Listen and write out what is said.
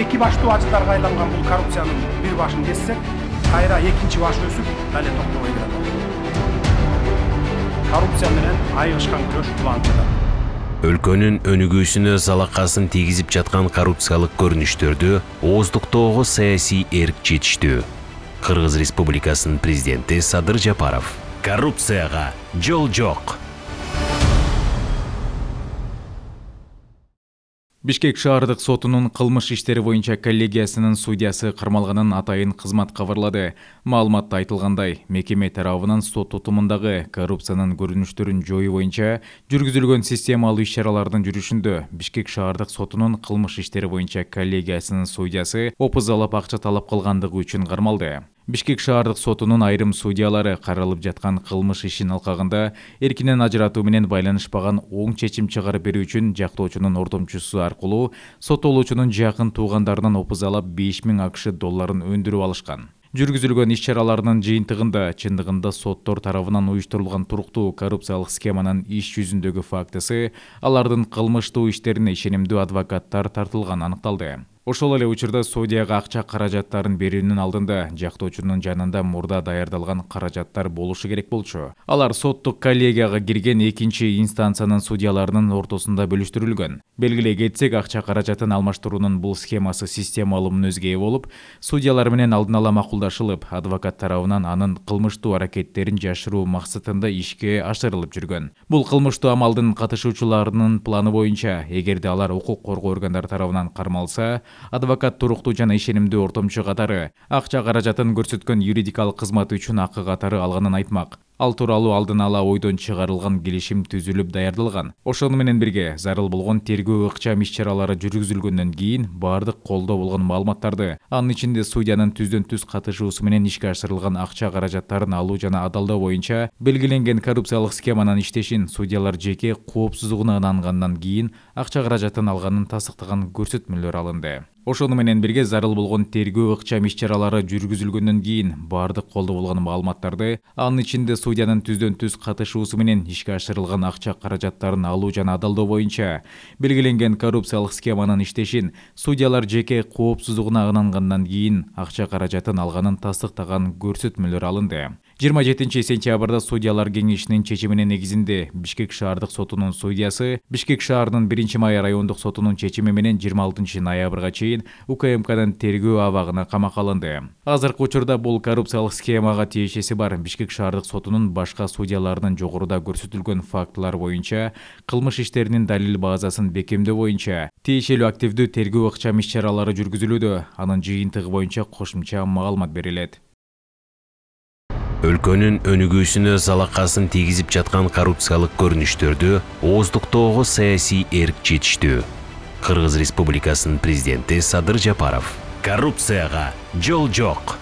Екі баштуу ажылдарга айланган бул коррупциянын бир башын кессек кайра экинчи башы өсүп дале токтобой коррупция менен айыгышкан күрөш уланып өлкөнүн өнүгүүсүнө залакасын тийгизип жаткан коррупциялык көрүнүштөрдү ооздуктоого саясий эрк жетиштүү кыргыз республикасынын президенти садыр жапаров коррупцияга жол жок бишкек шаардык сотунун кылмыш иштери боюнча коллегиясынын судьясы кармалганын атайын кызмат кабарлады маалыматта айтылгандай мекеме тарабынан сот тутумундагы коррупциянын көрүнүштөрүн жоюу боюнча жүргүзүлгөн системалуу иш чаралардын жүрүшүндө бишкек шаардык сотунун кылмыш иштери боюнча коллегиясынын судьясы опузалап акча талап кылгандыгы үчүн кармалды бишкек шаардык сотунун айрым судьялары каралып жаткан кылмыш ишин алкагында эркинен ажыратуу менен байланышпаган оң чечим чыгарып берүү үчүн жактоочунун ортомчусу аркылуу соттолуучунун жакын туугандарынан опузалап беш миң акш долларын өндүрүп алышкан жүргүзүлгөн иш чараларынын жыйынтыгында чындыгында соттор тарабынан уюштурулган туруктуу коррупциялык схеманын иш жүзүндөгү фактысы алардын кылмыштуу иштерине ишенимдүү адвокаттар тартылганы аныкталды ошол эле учурда судьяга акча каражаттарын берүүнүн алдында жактоочунун жанында мурда даярдалган каражаттар болушу керек болчу алар соттук коллегияга кирген экинчи инстанциянын судьяларынын ортосунда бөлүштүрүлгөн белгилей кетсек акча каражатын алмаштыруунун бул схемасы системалуу мүнөзгө ээ болуп судьялар менен алдын ала макулдашылып адвокат тарабынан анын кылмыштуу аракеттерин жашыруу максатында ишке ашырылып жүргөн бул кылмыштуу амалдын катышуучуларынын планы боюнча эгерде алар укук коргоо органдары тарабынан кармалса адвокат туруктуу жана ишенимдүү ортомчу катары акча каражатын көрсөткөн юридикалык кызмат үчүн акы катары алганын айтмак ал тууралуу алдын ала ойдон чыгарылган келишим түзүлүп даярдалган ошону менен бирге зарыл болгон тергөө ыкчам иш чаралары жүргүзүлгөндөн кийин баардык колдо болгон маалыматтарды анын ичинде судьянын түздөн түз катышуусу менен ишке ашырылган акча каражаттарын алуу жана адалдоо боюнча белгиленген коррупциялык схеманын иштешин судьялар жеке коопсуздугуна ынангандан кийин акча каражатын алганын тастыктаган көрсөтмөлөр алынды ошону менен бирге зарыл болгон тергөө ыкчам иш чаралары жүргүзүлгөндөн кийин баардык колдо болгон маалыматтарды анын ичинде судьянын түздөн түз катышуусу менен ишке ашырылган акча каражаттарын алуу жана адалдоо боюнча белгиленген коррупциялык схеманын иштешин судьялар жеке коопсуздугуна ынангандан кийин акча каражатын алганын тастыктаган көрсөтмөлөр алынды 27 сентябрда судьялар кеңешинин чечиминин негизинде бишкек шаардык сотунун судьясы бишкек шаарынын биринчи май райондук сотунун чечими менен 26 ноябрга чейин УКМКдан тергөө абагына камакка алынды азыркы учурда бул коррупциялык схемага тиешеси бар бишкек шаардык сотунун башка судьяларынын жогоруда көрсөтүлгөн фактылар боюнча кылмыш иштеринин далил базасын бекемдөө боюнча тиешелүү активдүү тергөө ыкчам иш чаралары жүргүзүлүүдө анын жыйынтыгы боюнча кошумча маалымат берилет өлкөнүн өнүгүүсүнө залакасын тийгизип жаткан коррупциялык көрүнүштөрдү ооздуктоого саясий эрк жетиштүү кыргыз республикасынын президенти садыр жапаров коррупцияга жол жок